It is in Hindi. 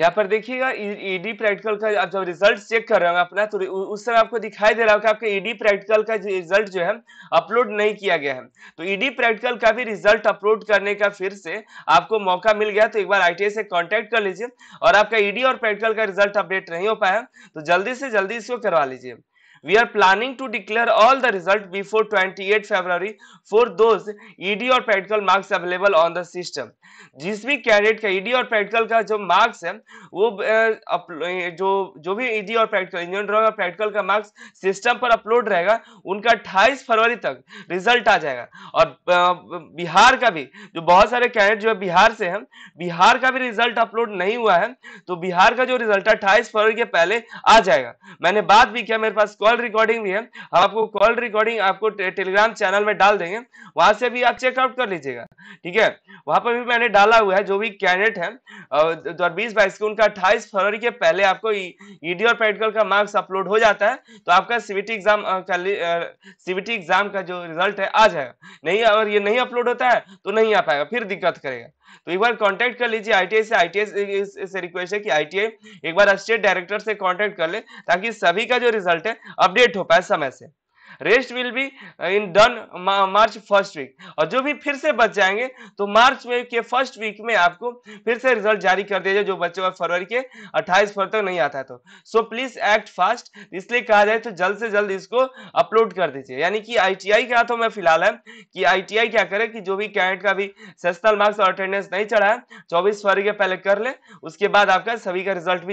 यहाँ पर देखिएगा ईडी e, प्रैक्टिकल e का आप जब रिजल्ट चेक कर रहे हो अपना तो उस समय आपको दिखाई दे रहा होगा आपके ईडी e प्रैक्टिकल का रिजल्ट जो है अपलोड नहीं किया गया है तो ईडी प्रैक्टिकल का भी रिजल्ट अपलोड करने का फिर से आपको मौका मिल गया तो एक बार आई से कॉन्टेक्ट कर लीजिए और आपका ईडी और प्रैक्टिकल का रिजल्ट अपडेट नहीं हो पाया तो जल्दी से जल्दी इसको करवा लीजिए we are planning to declare all the result before 28 February for those ED और practical marks available on the system जिस भी कैंडिडेट का ED और practical का जो marks है वो जो जो भी ED और practical इंजीनियर ड्रॉइंग और practical का marks सिस्टम पर अपलोड रहेगा उनका 28 फरवरी तक रिजल्ट आ जाएगा और बिहार का भी जो बहुत सारे कैंडिडेट जो है बिहार से हैं बिहार का भी रिजल्ट अपलोड नहीं हुआ है तो बिहार का जो रिजल्ट अट्ठाईस फरवरी के पहले आ जाएगा मैंने बात भी किया मेरे पास कॉल कॉल रिकॉर्डिंग भी है आपको कॉल रिकॉर्डिंग आपको टे, टेलीग्राम चैनल में डाल देंगे वहां से भी आप चेकआउट कर लीजिएगा ठीक है वहां पर भी मैंने डाला हुआ है जो भी कैंडिडेट है दो हजार के उनका अट्ठाईस फरवरी के पहले आपको ईडी e और प्रैक्टिकल का मार्क्स अपलोड हो जाता है तो आपका सीबीटी एग्जाम सीबीटी एग्जाम का जो रिजल्ट है आ जाएगा नहीं अगर ये नहीं अपलोड होता है तो नहीं आ पाएगा फिर दिक्कत करेगा तो एक बार कांटेक्ट कर लीजिए आईटीआई से आईटीआई से रिक्वेस्ट है कि आईटीआई एक बार स्टेट डायरेक्टर से कांटेक्ट कर ले ताकि सभी का जो रिजल्ट है अपडेट हो पाए समय से rest will be in done March first week और जो भी फिर से बच जाएंगे तो मार्च में के फर्स्ट वीक में आपको फिर से रिजल्ट जारी कर दिया जाए जो बच्चों का फरवरी के 28 फरवरी तक नहीं आता है तो सो प्लीज एक्ट फास्ट इसलिए कहा जाए तो जल्द से जल्द इसको अपलोड कर दीजिए यानी कि आईटीआई का तो मैं फिलहाल है कि आई क्या करे कि जो भी कैंडेट का भी सेशनल मार्क्स और अटेंडेंस नहीं चढ़ा है चौबीस फरवरी के पहले कर ले उसके बाद आपका सभी का रिजल्ट भी